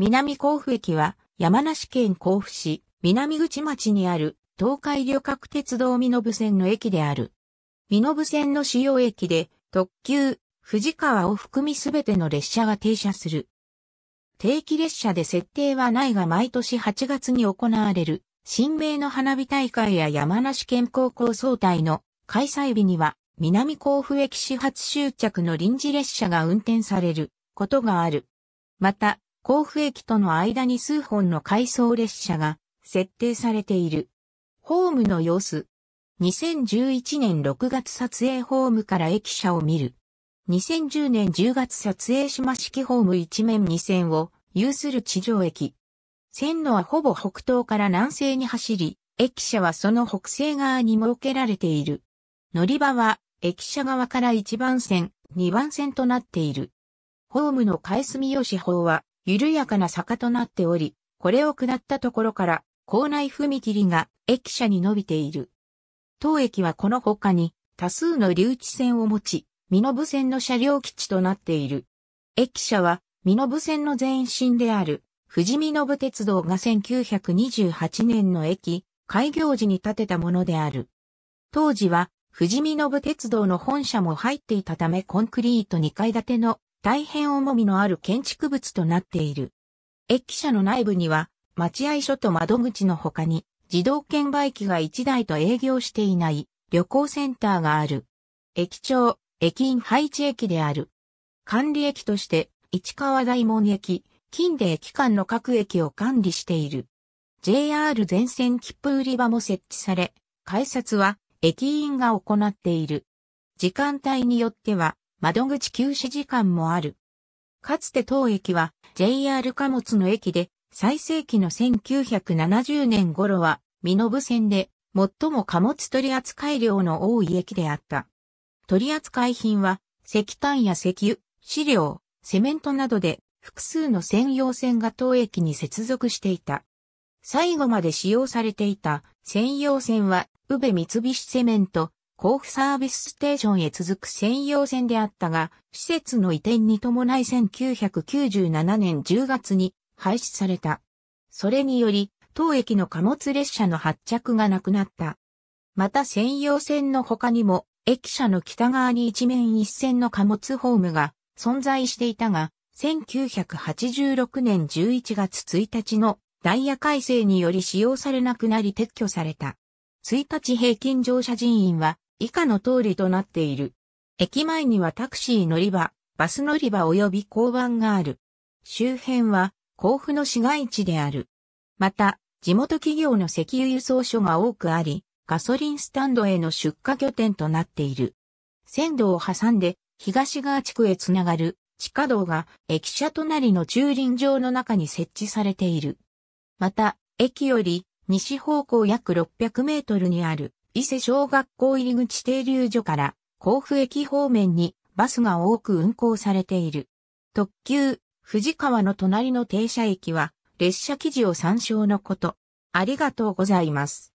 南甲府駅は山梨県甲府市南口町にある東海旅客鉄道身延線の駅である。身延線の主要駅で特急、藤川を含みすべての列車が停車する。定期列車で設定はないが毎年8月に行われる新名の花火大会や山梨県高校総体の開催日には南甲府駅始発終着の臨時列車が運転されることがある。また、甲府駅との間に数本の回送列車が設定されている。ホームの様子。2011年6月撮影ホームから駅舎を見る。2010年10月撮影島式ホーム1面2線を有する地上駅。線路はほぼ北東から南西に走り、駅舎はその北西側に設けられている。乗り場は駅舎側から1番線、2番線となっている。ホームの返す三好法は緩やかな坂となっており、これを下ったところから、校内踏切が駅舎に伸びている。当駅はこの他に多数の留置線を持ち、身延線の車両基地となっている。駅舎は、身延線の前身である、富士見延鉄道が1928年の駅、開業時に建てたものである。当時は、富士見延鉄道の本社も入っていたためコンクリート2階建ての大変重みのある建築物となっている。駅舎の内部には、待合所と窓口の他に、自動券売機が1台と営業していない旅行センターがある。駅長、駅員配置駅である。管理駅として、市川大門駅、近で駅間の各駅を管理している。JR 全線切符売り場も設置され、改札は駅員が行っている。時間帯によっては、窓口休止時間もある。かつて当駅は JR 貨物の駅で、最盛期の1970年頃は、身延線で最も貨物取扱量の多い駅であった。取扱品は、石炭や石油、飼料、セメントなどで複数の専用線が当駅に接続していた。最後まで使用されていた専用線は、宇部三菱セメント、甲府サービスステーションへ続く専用線であったが、施設の移転に伴い1997年10月に廃止された。それにより、当駅の貨物列車の発着がなくなった。また専用線の他にも、駅舎の北側に一面一線の貨物ホームが存在していたが、1986年11月1日のダイヤ改正により使用されなくなり撤去された。1日平均乗車人員は以下の通りとなっている。駅前にはタクシー乗り場、バス乗り場及び交番がある。周辺は甲府の市街地である。また、地元企業の石油輸送所が多くあり、ガソリンスタンドへの出荷拠点となっている。線路を挟んで東側地区へつながる地下道が駅舎隣の駐輪場の中に設置されている。また、駅より西方向約600メートルにある伊勢小学校入口停留所から甲府駅方面にバスが多く運行されている。特急、藤川の隣の停車駅は列車記事を参照のこと。ありがとうございます。